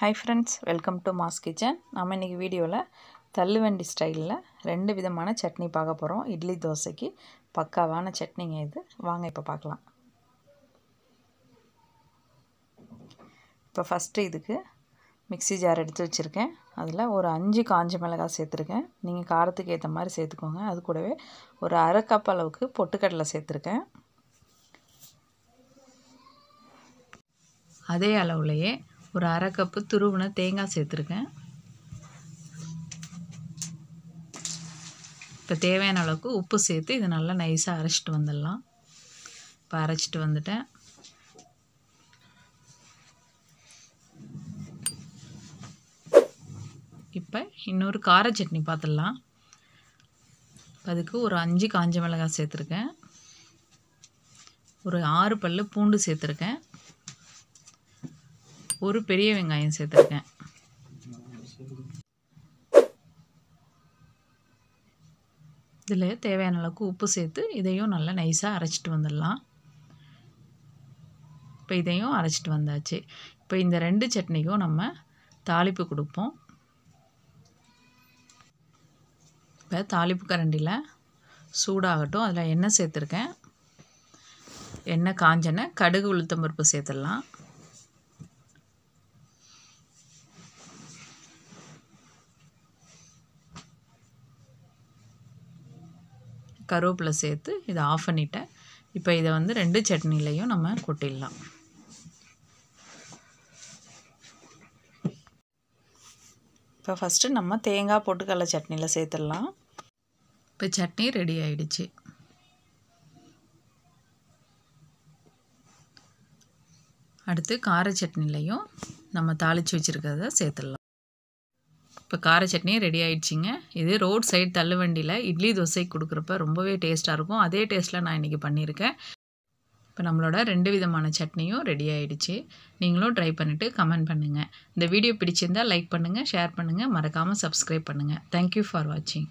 hi friends welcome to mass kitchen நம்ம இன்றைக்கி வீடியோவில் தள்ளுவண்டி ஸ்டைலில் ரெண்டு விதமான சட்னி பார்க்க போகிறோம் இட்லி தோசைக்கு பக்காவான சட்னிங்க இது வாங்க இப்போ பார்க்கலாம் இப்போ ஃபஸ்ட்டு இதுக்கு மிக்சி ஜார் எடுத்து வச்சுருக்கேன் அதில் ஒரு அஞ்சு காஞ்ச மிளகாய் சேர்த்துருக்கேன் நீங்கள் காரத்துக்கு ஏற்ற மாதிரி சேர்த்துக்கோங்க அது கூடவே ஒரு அரை கப் அளவுக்கு பொட்டுக்கடலை சேர்த்துருக்கேன் அதே அளவுலையே ஒரு அரை கப்பு துருவுன தேங்காய் சேர்த்துருக்கேன் இப்போ தேவையான அளவுக்கு உப்பு சேர்த்து இது நல்லா நைஸாக அரைச்சிட்டு வந்துடலாம் இப்போ அரைச்சிட்டு வந்துட்டேன் இப்போ இன்னொரு கார சட்னி பார்த்துடலாம் அதுக்கு ஒரு அஞ்சு காஞ்ச மிளகாய் சேர்த்துருக்கேன் ஒரு ஆறு பல் பூண்டு சேர்த்துருக்கேன் ஒரு பெரிய வெங்காயம் சேர்த்துருக்கேன் இதில் தேவையான அளவுக்கு உப்பு சேர்த்து இதையும் நல்லா நைஸாக அரைச்சிட்டு வந்துடலாம் இப்போ இதையும் அரைச்சிட்டு வந்தாச்சு இப்போ இந்த ரெண்டு சட்னிக்கும் நம்ம தாளிப்பு கொடுப்போம் இப்போ தாளிப்பு கரண்டியில் சூடாகட்டும் அதில் எண்ணெய் சேர்த்துருக்கேன் எண்ணெய் காஞ்செண்ணெய் கடுகு உளுத்தம்பருப்பு சேர்த்துடலாம் கருவேப்பிலை சேர்த்து இதை ஆஃப் பண்ணிட்டேன் இப்போ இதை வந்து ரெண்டு சட்னிலையும் நம்ம கொட்டிடலாம் இப்போ ஃபஸ்ட்டு நம்ம தேங்காய் பொட்டுக்கடலை சட்னியில் சேர்த்துடலாம் இப்போ சட்னி ரெடி ஆயிடுச்சு அடுத்து கார சட்னிலையும் நம்ம தாளித்து வச்சுருக்கிறத சேர்த்துடலாம் இப்போ கார சட்னியும் ரெடி ஆயிடுச்சிங்க இது ரோட் சைடு தள்ளுவண்டியில் இட்லி தோசை கொடுக்குறப்ப ரொம்பவே டேஸ்ட்டாக இருக்கும் அதே டேஸ்ட்டில் நான் இன்றைக்கி பண்ணியிருக்கேன் இப்போ நம்மளோட ரெண்டு விதமான சட்னியும் ரெடி ஆயிடுச்சு நீங்களும் ட்ரை பண்ணிவிட்டு கமெண்ட் பண்ணுங்கள் இந்த வீடியோ பிடிச்சிருந்தால் லைக் பண்ணுங்கள் ஷேர் பண்ணுங்கள் மறக்காமல் சப்ஸ்கிரைப் பண்ணுங்கள் தேங்க்யூ ஃபார் வாட்சிங்